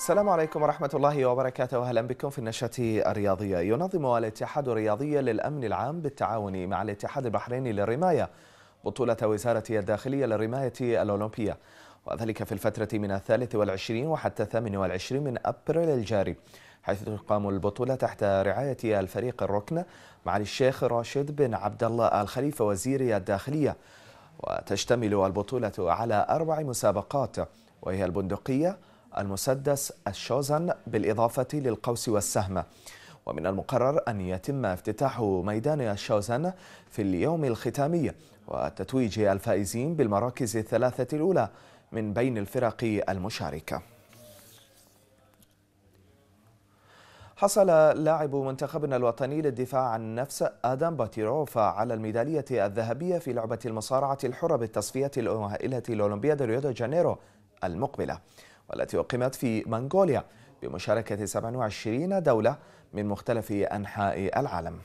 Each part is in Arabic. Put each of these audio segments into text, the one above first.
السلام عليكم ورحمة الله وبركاته أهلا بكم في النشرة الرياضية ينظم الاتحاد الرياضي للأمن العام بالتعاون مع الاتحاد البحريني للرماية بطولة وزارة الداخلية للرماية الأولمبية وذلك في الفترة من الثالث والعشرين وحتى الثامن والعشرين من أبريل الجاري حيث تقام البطولة تحت رعاية الفريق الركن مع الشيخ راشد بن عبد الله الخليفة وزير الداخلية وتشتمل البطولة على أربع مسابقات وهي البندقية المسدس الشوزن بالإضافة للقوس والسهم ومن المقرر أن يتم افتتاح ميدان الشوزن في اليوم الختامي وتتويج الفائزين بالمراكز الثلاثة الأولى من بين الفرق المشاركة حصل لاعب منتخبنا الوطني للدفاع عن النفس آدم باتيروفا على الميدالية الذهبية في لعبة المصارعة الحرة بالتصفية الأمهائلة لأولمبياد ريو دي جانيرو المقبلة والتي أقيمت في منغوليا بمشاركة 27 دولة من مختلف أنحاء العالم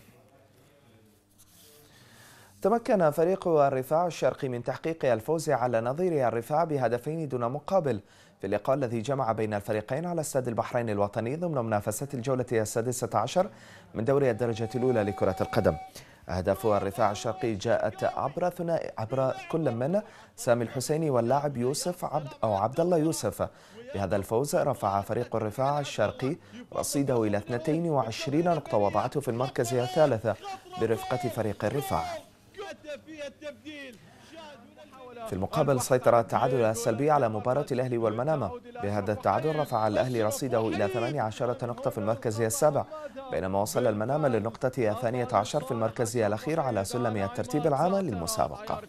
تمكن فريق الرفاع الشرقي من تحقيق الفوز على نظير الرفاع بهدفين دون مقابل في اللقاء الذي جمع بين الفريقين على استاد البحرين الوطني ضمن منافسة الجولة السادسة عشر من دوري الدرجة الأولى لكرة القدم أهداف الرفاع الشرقي جاءت عبر ثنائي عبر كل من سامي الحسيني واللاعب يوسف عبد أو عبد الله يوسف بهذا الفوز رفع فريق الرفاع الشرقي رصيده إلى 22 نقطة وضعته في المركز الثالث برفقة فريق الرفاع في المقابل سيطر التعادل السلبي على مباراة الأهلي والمنامة بهذا التعادل رفع الأهلي رصيده إلى 18 نقطة في المركز السابع بينما وصل المنامة للنقطة الثانية عشر في المركز الأخير على سلم الترتيب العام للمسابقة